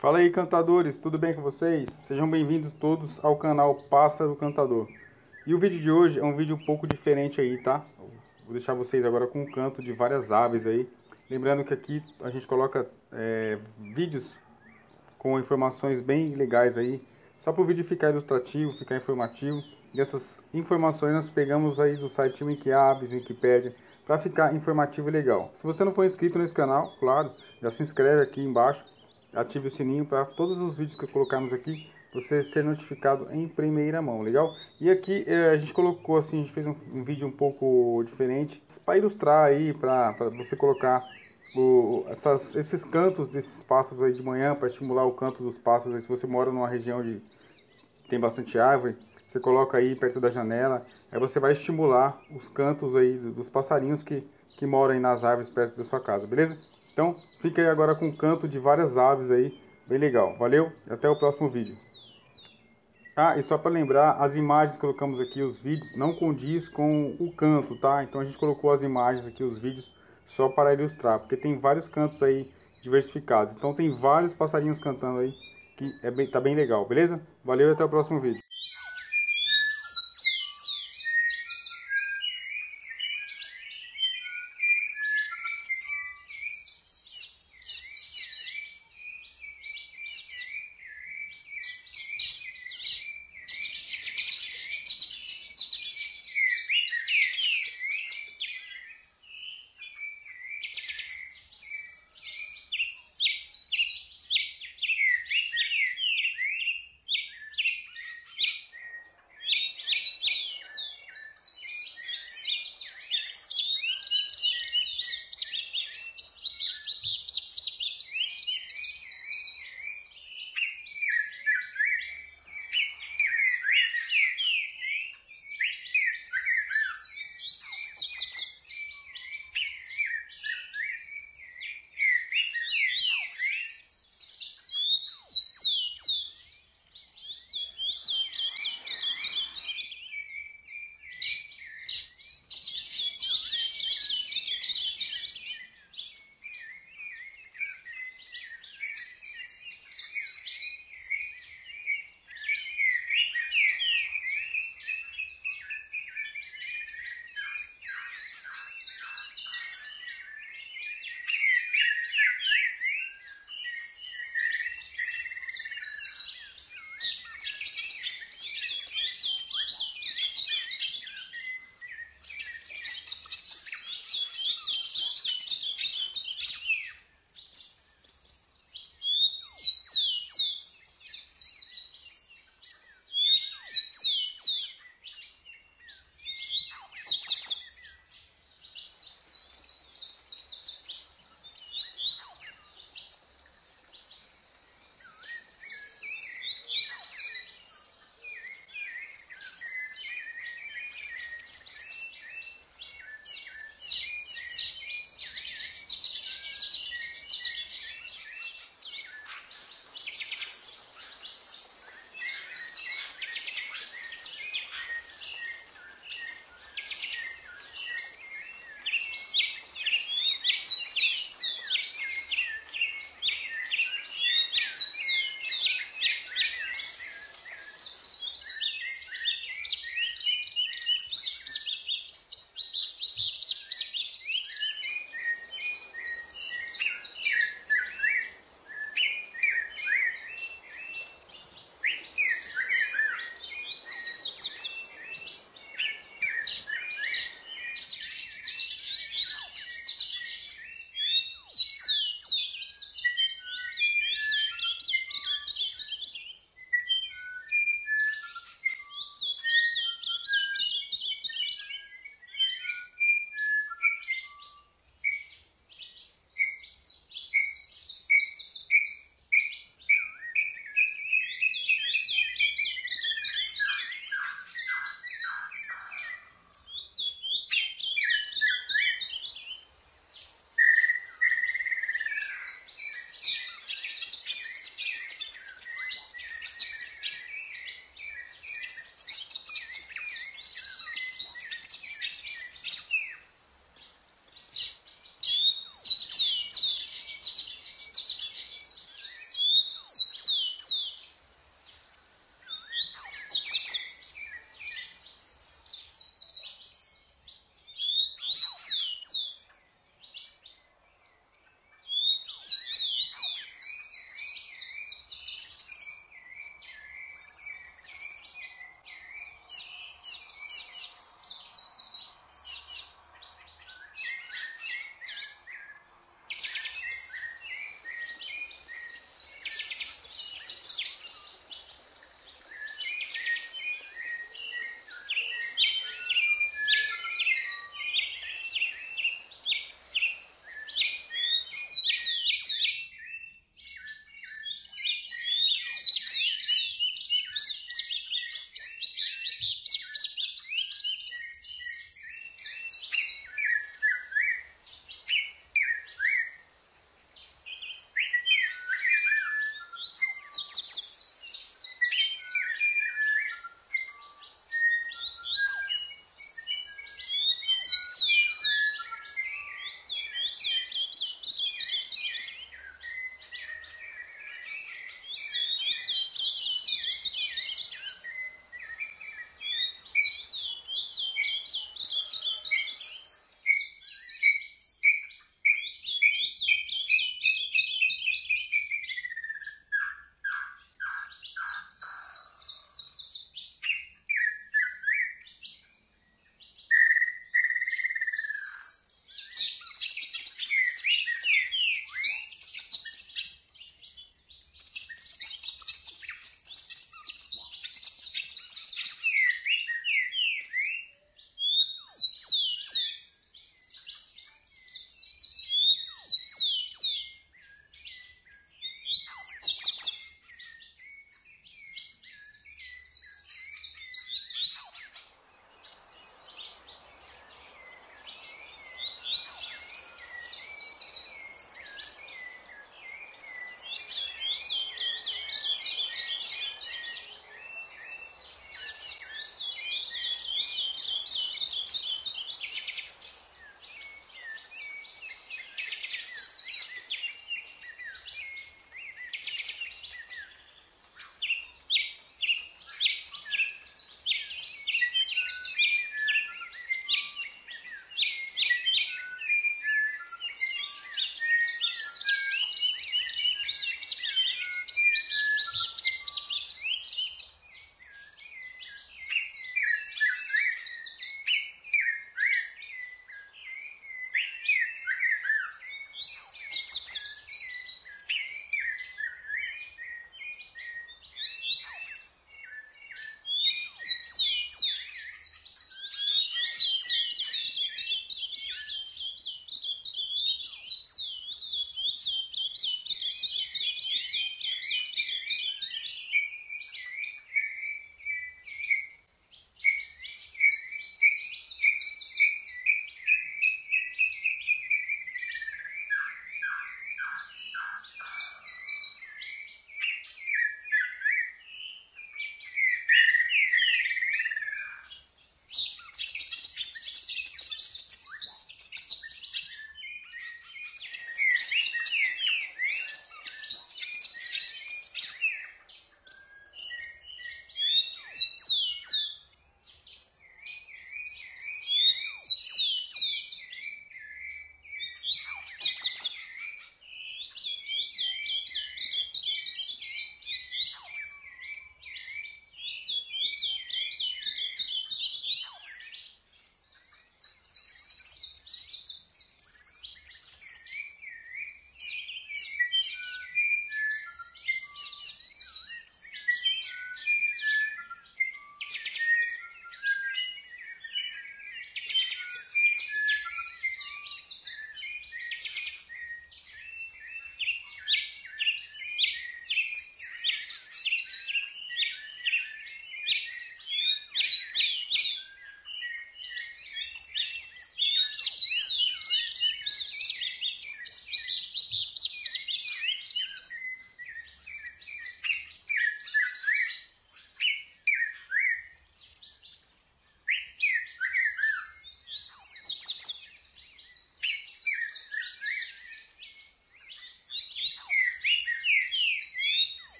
Fala aí, cantadores, tudo bem com vocês? Sejam bem-vindos todos ao canal Pássaro Cantador. E o vídeo de hoje é um vídeo um pouco diferente aí, tá? Vou deixar vocês agora com um canto de várias aves aí. Lembrando que aqui a gente coloca é, vídeos com informações bem legais aí, só para o vídeo ficar ilustrativo, ficar informativo. E essas informações nós pegamos aí do site Wikiaves, Wikipedia, para ficar informativo e legal. Se você não for inscrito nesse canal, claro, já se inscreve aqui embaixo ative o sininho para todos os vídeos que colocarmos aqui você ser notificado em primeira mão, legal? E aqui eh, a gente colocou assim, a gente fez um, um vídeo um pouco diferente para ilustrar aí, para você colocar o, essas, esses cantos desses pássaros aí de manhã, para estimular o canto dos pássaros. Aí, se você mora numa região de tem bastante árvore, você coloca aí perto da janela, aí você vai estimular os cantos aí dos passarinhos que, que moram nas árvores perto da sua casa, beleza? Então, fica aí agora com o canto de várias aves aí, bem legal. Valeu e até o próximo vídeo. Ah, e só para lembrar, as imagens que colocamos aqui, os vídeos, não condiz com o canto, tá? Então a gente colocou as imagens aqui, os vídeos, só para ilustrar, porque tem vários cantos aí diversificados. Então tem vários passarinhos cantando aí, que é bem, tá bem legal, beleza? Valeu e até o próximo vídeo.